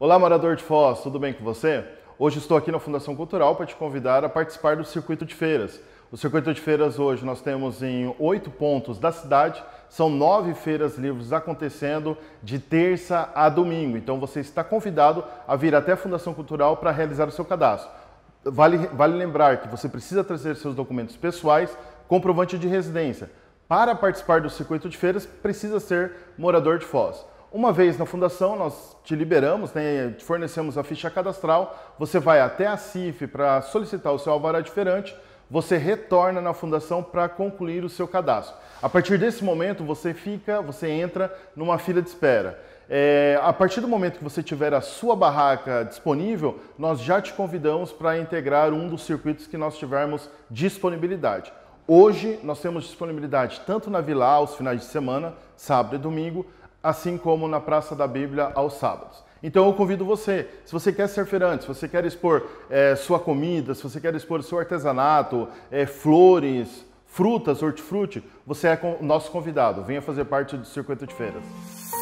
Olá, morador de Foz, tudo bem com você? Hoje estou aqui na Fundação Cultural para te convidar a participar do Circuito de Feiras. O Circuito de Feiras hoje nós temos em oito pontos da cidade, são nove feiras livres acontecendo de terça a domingo. Então você está convidado a vir até a Fundação Cultural para realizar o seu cadastro. Vale, vale lembrar que você precisa trazer seus documentos pessoais, comprovante de residência. Para participar do circuito de feiras, precisa ser morador de Foz. Uma vez na fundação, nós te liberamos, né, te fornecemos a ficha cadastral, você vai até a CIF para solicitar o seu alvará diferente, você retorna na fundação para concluir o seu cadastro. A partir desse momento, você fica, você entra numa fila de espera. É, a partir do momento que você tiver a sua barraca disponível, nós já te convidamos para integrar um dos circuitos que nós tivermos disponibilidade. Hoje nós temos disponibilidade tanto na Vila aos finais de semana, sábado e domingo, assim como na Praça da Bíblia aos sábados. Então eu convido você, se você quer ser feirante, se você quer expor é, sua comida, se você quer expor seu artesanato, é, flores, frutas, hortifruti, você é nosso convidado. Venha fazer parte do Circuito de Feiras.